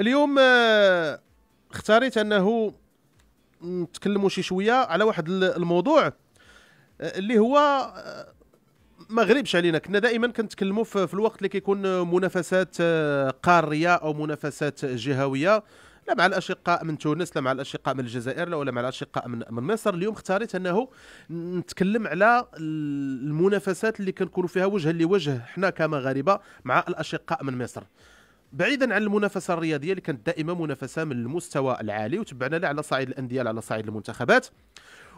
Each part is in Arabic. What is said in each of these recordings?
اليوم آه، اختاريت انه نتكلموا شي شويه على واحد الموضوع آه، اللي هو آه، ما غريبش علينا كنا دائما كنتكلموا في الوقت اللي كيكون منافسات قاريه او منافسات جهويه لا مع الاشقاء من تونس لا مع الاشقاء من الجزائر لا ولا مع الاشقاء من من مصر اليوم اختاريت انه نتكلم على المنافسات اللي كنكونوا فيها وجها لوجه حنا كمغاربه مع الاشقاء من مصر بعيدا عن المنافسه الرياضيه اللي كانت دائما منافسه من المستوى العالي وتبعنا لها على صعيد الانديه على صعيد المنتخبات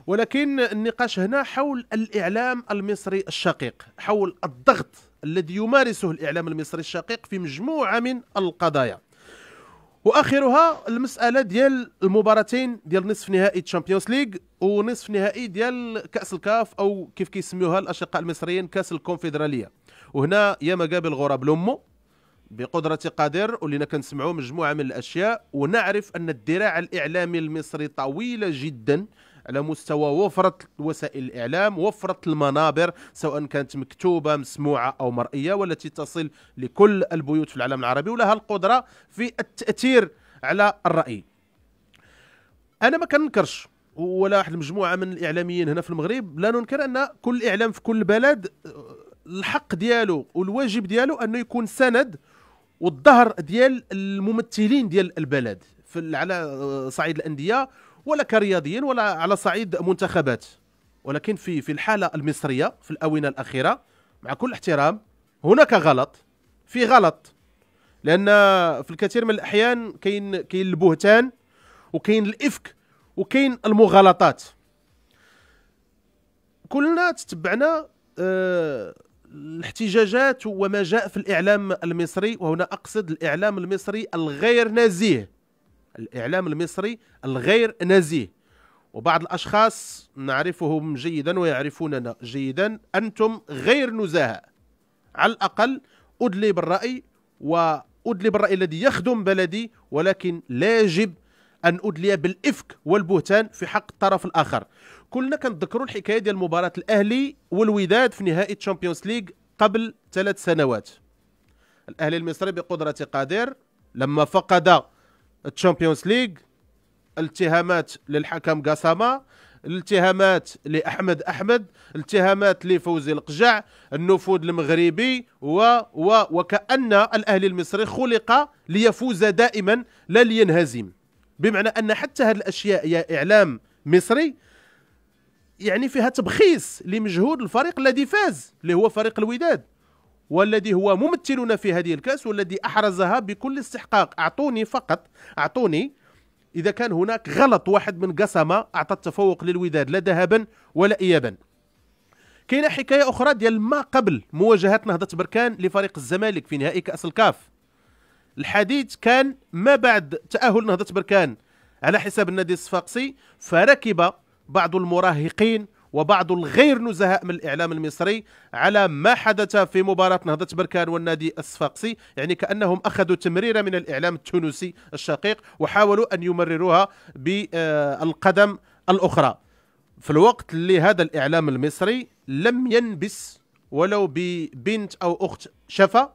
ولكن النقاش هنا حول الاعلام المصري الشقيق حول الضغط الذي يمارسه الاعلام المصري الشقيق في مجموعه من القضايا واخرها المساله ديال المباراتين ديال نصف نهائي تشامبيونز ليغ ونصف نهائي ديال كاس الكاف او كيف كيسميوها الاشقاء المصريين كاس الكونفدراليه وهنا يا مقابل غراب لومو بقدرة قادر ولينا كنسمعوا مجموعة من الأشياء ونعرف أن الذراع الإعلامي المصري طويلة جدا على مستوى وفرة وسائل الإعلام وفرة المنابر سواء كانت مكتوبة مسموعة أو مرئية والتي تصل لكل البيوت في العالم العربي ولها القدرة في التأثير على الرأي أنا ما كننكرش ولا واحد المجموعة من الإعلاميين هنا في المغرب لا ننكر أن كل إعلام في كل بلد الحق ديالو والواجب ديالو أنه يكون سند والظهر ديال الممثلين ديال البلد في على آه، صعيد الانديه ولا كرياضيين ولا على صعيد منتخبات ولكن في في الحاله المصريه في الاونه الاخيره مع كل احترام هناك غلط في غلط لان في الكثير من الاحيان كاين كاين البهتان وكاين الافك وكاين المغالطات كلنا تتبعنا آه الاحتجاجات وما جاء في الإعلام المصري وهنا أقصد الإعلام المصري الغير نزيه الإعلام المصري الغير نزيه وبعض الأشخاص نعرفهم جيدا ويعرفوننا جيدا أنتم غير نزهاء على الأقل أدلي بالرأي وأدلي بالرأي الذي يخدم بلدي ولكن لا يجب ان ادلي بالافك والبهتان في حق الطرف الاخر كلنا كنذكروا الحكايه ديال مباراه الاهلي والوداد في نهائي تشامبيونز ليغ قبل ثلاث سنوات الاهلي المصري بقدره قادر لما فقد تشامبيونز ليغ الاتهامات للحكم قاسما الاتهامات لاحمد احمد الاتهامات لفوزي القجع النفوذ المغربي و و وكان الاهلي المصري خلق ليفوز دائما لا لينهزم بمعنى ان حتى هذه الاشياء يا اعلام مصري يعني فيها تبخيص لمجهود الفريق الذي فاز اللي هو فريق الوداد والذي هو ممثلنا في هذه الكاس والذي احرزها بكل استحقاق اعطوني فقط اعطوني اذا كان هناك غلط واحد من قسمه اعطى التفوق للوداد لا ذهبا ولا ايابا كاينه حكايه اخرى ديال ما قبل مواجهه نهضه بركان لفريق الزمالك في نهائي كاس الكاف الحديث كان ما بعد تأهل نهضة بركان على حساب النادي الصفاقسي فركب بعض المراهقين وبعض الغير نزهاء من الإعلام المصري على ما حدث في مباراة نهضة بركان والنادي الصفاقسي يعني كأنهم أخذوا تمريرة من الإعلام التونسي الشقيق وحاولوا أن يمرروها بالقدم الأخرى في الوقت اللي هذا الإعلام المصري لم ينبس ولو ببنت أو أخت شفا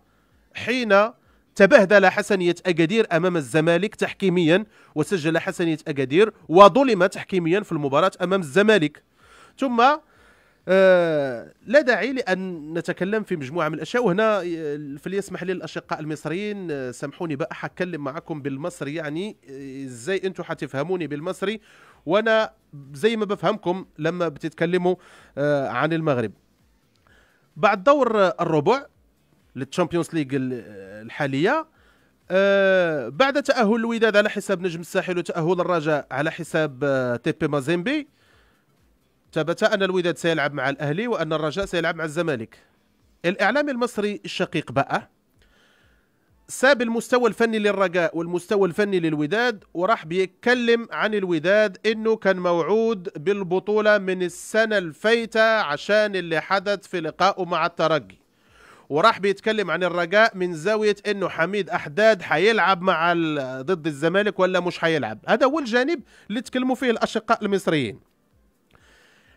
حين تبهدل حسنية أكادير أمام الزمالك تحكيميا وسجل حسنية أكادير وظلم تحكيميا في المباراة أمام الزمالك ثم آه لا داعي لان نتكلم في مجموعه من الاشياء وهنا آه، فليسمح لي الاشقاء المصريين آه، سامحوني بقى حكلم معكم بالمصري يعني آه، ازاي انتم حتفهموني بالمصري وانا زي ما بفهمكم لما بتتكلموا عن المغرب بعد دور الربع للتشامبيونز ليغ الحاليه آه بعد تاهل الوداد على حساب نجم الساحل وتاهل الرجاء على حساب آه تي بي مازيمبي ثبت ان الوداد سيلعب مع الاهلي وان الرجاء سيلعب مع الزمالك الاعلام المصري الشقيق بقى ساب المستوى الفني للرجاء والمستوى الفني للوداد وراح بيتكلم عن الوداد انه كان موعود بالبطولة من السنة الفايتة عشان اللي حدث في لقائه مع الترجي وراح بيتكلم عن الرجاء من زاويه انه حميد احداد حيلعب مع ضد الزمالك ولا مش حيلعب هذا هو الجانب اللي تكلموا فيه الاشقاء المصريين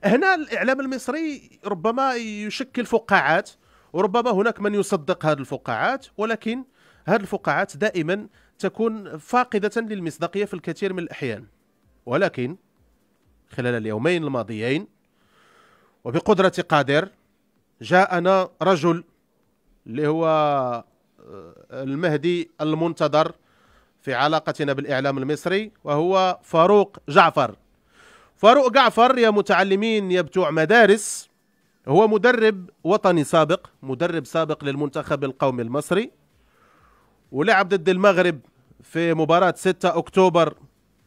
هنا الاعلام المصري ربما يشكل فقاعات وربما هناك من يصدق هذه الفقاعات ولكن هذه الفقاعات دائما تكون فاقده للمصداقيه في الكثير من الاحيان ولكن خلال اليومين الماضيين وبقدره قادر جاءنا رجل اللي هو آه، المهدي المنتظر في علاقتنا بالإعلام المصري وهو فاروق جعفر فاروق جعفر يا متعلمين يا بتوع مدارس هو مدرب وطني سابق مدرب سابق للمنتخب القومي المصري ولعب ضد المغرب في مباراة 6 أكتوبر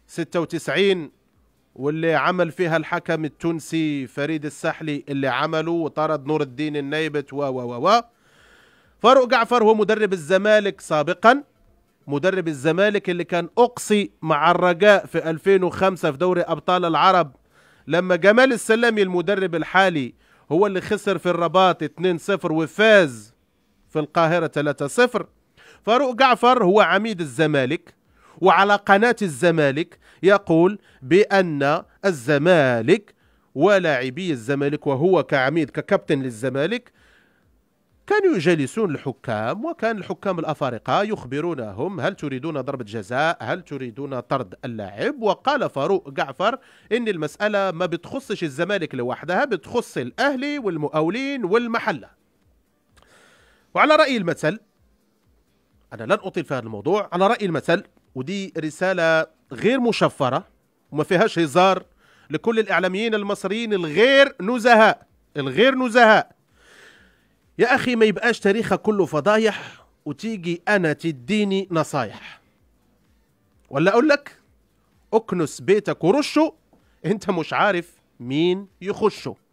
96 واللي عمل فيها الحكم التونسي فريد السحلي اللي عمله وطرد نور الدين النيبت و و و فاروق جعفر هو مدرب الزمالك سابقا مدرب الزمالك اللي كان أقصي مع الرجاء في 2005 في دوري أبطال العرب لما جمال السلامي المدرب الحالي هو اللي خسر في الرباط 2-0 وفاز في القاهرة 3-0 فاروق جعفر هو عميد الزمالك وعلى قناة الزمالك يقول بأن الزمالك ولاعبي الزمالك وهو كعميد ككابتن للزمالك كانوا يجالسون الحكام وكان الحكام الافارقه يخبرونهم هل تريدون ضربه جزاء هل تريدون طرد اللاعب وقال فاروق جعفر ان المساله ما بتخصش الزمالك لوحدها بتخص الاهلي والمقاولين والمحله وعلى راي المثل انا لن اطيل في هذا الموضوع على راي المثل ودي رساله غير مشفره وما فيهاش هزار لكل الاعلاميين المصريين الغير نزهاء الغير نزهاء يا أخي ما يبقاش تاريخك كله فضايح وتيجي أنا تديني نصايح ولا أقول لك أكنس بيتك ورشه أنت مش عارف مين يخشه